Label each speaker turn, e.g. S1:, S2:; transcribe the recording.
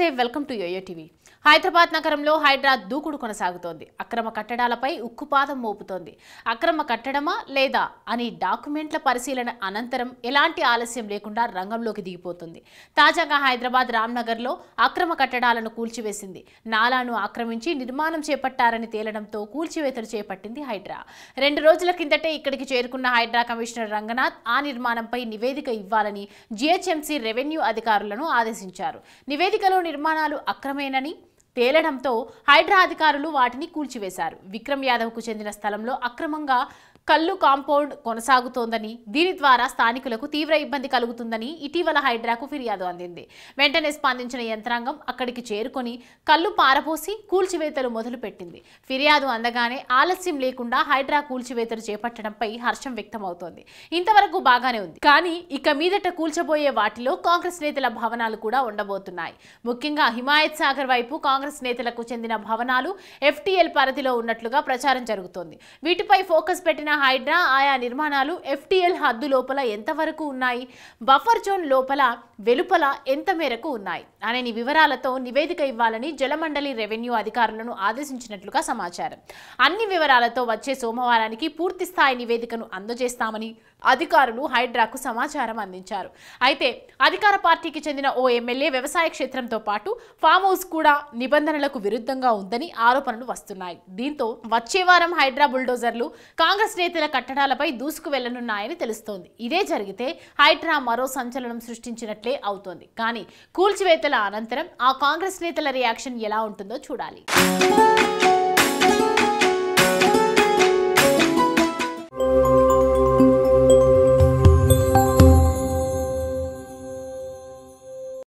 S1: Namaste, welcome to YoYo TV. Hyderabad నగరంలో హైడ్రా దూకుడు కొనసాగుతోంది అక్రమ కట్టడాలపై ఉక్కుపాదం మోపుతోంది అక్రమ కట్టడమా లేదా అని డాక్యుమెంట్ల పరిశీలన అనంతరం ఎలాంటి ఆలస్యం లేకుండా రంగంలోకి దిగిపోతుంది తాజాగా హైదరాబాద్ రామ్నగర్లో అక్రమ కట్టడాలను కూల్చివేసింది నాలాను ఆక్రమించి నిర్మాణం చేపట్టారని తేలడంతో కూల్చివేతలు చేపట్టింది హైడ్రా రెండు రోజుల కిందటే ఇక్కడికి చేరుకున్న హైడ్రా కమిషనర్ రంగనాథ్ ఆ నిర్మాణంపై నివేదిక ఇవ్వాలని జీహెచ్ఎంసీ రెవెన్యూ అధికారులను ఆదేశించారు నివేదికలో నిర్మాణాలు అక్రమేనని తేలడంతో హైడ్రా అధికారులు వాటిని కూల్చివేశారు విక్రమ్ యాదవ్కు చెందిన స్థలంలో అక్రమంగా కల్లు కాంపౌండ్ కొనసాగుతోందని దీని ద్వారా స్థానికులకు తీవ్ర ఇబ్బంది కలుగుతుందని ఇటీవల హైడ్రాకు ఫిర్యాదు అందింది వెంటనే స్పందించిన యంత్రాంగం అక్కడికి చేరుకొని కళ్ళు పారపోసి కూల్చివేతలు మొదలుపెట్టింది ఫిర్యాదు అందగానే ఆలస్యం లేకుండా హైడ్రా కూల్చివేతలు చేపట్టడంపై హర్షం వ్యక్తమవుతోంది ఇంతవరకు బాగానే ఉంది కానీ ఇక మీదట కూల్చబోయే వాటిలో కాంగ్రెస్ నేతల భవనాలు కూడా ఉండబోతున్నాయి ముఖ్యంగా హిమాయత్ సాగర్ వైపు కాంగ్రెస్ నేతలకు చెందిన భవనాలు ఎఫ్టీఎల్ పరిధిలో ఉన్నట్లుగా ప్రచారం జరుగుతోంది వీటిపై ఫోకస్ పెట్టిన హైడ్రా ఆయా నిర్మాణాలు ఎఫ్టీఎల్ హద్దు లోపల ఎంతవరకు ఉన్నాయి బఫర్ జోన్ లోపల వెలుపల ఎంత మేరకు ఉన్నాయి అనే వివరాలతో నివేదిక ఇవ్వాలని జలమండలి రెవెన్యూ అధికారులను ఆదేశించినట్లుగా సమాచారం అన్ని వివరాలతో వచ్చే సోమవారానికి పూర్తి స్థాయి నివేదికను అందజేస్తామని అధికారులు హైడ్రాకు సమాచారం అందించారు అయితే అధికార పార్టీకి చెందిన ఓ ఎమ్మెల్యే వ్యవసాయ క్షేత్రంతో పాటు ఫామ్ హౌస్ కూడా నిబంధనలకు విరుద్ధంగా ఉందని ఆరోపణలు వస్తున్నాయి దీంతో వచ్చే వారం హైడ్రా బుల్డోజర్లు కాంగ్రెస్ నేత చేతుల కట్టడాలపై దూసుకు వెళ్లనున్నాయని తెలుస్తోంది ఇదే జరిగితే హైడ్రా మరో సంచలనం సృష్టించినట్లే అవుతోంది కానీ కూల్చివేతల అనంతరం ఆ కాంగ్రెస్ నేతల రియాక్షన్ ఎలా ఉంటుందో చూడాలి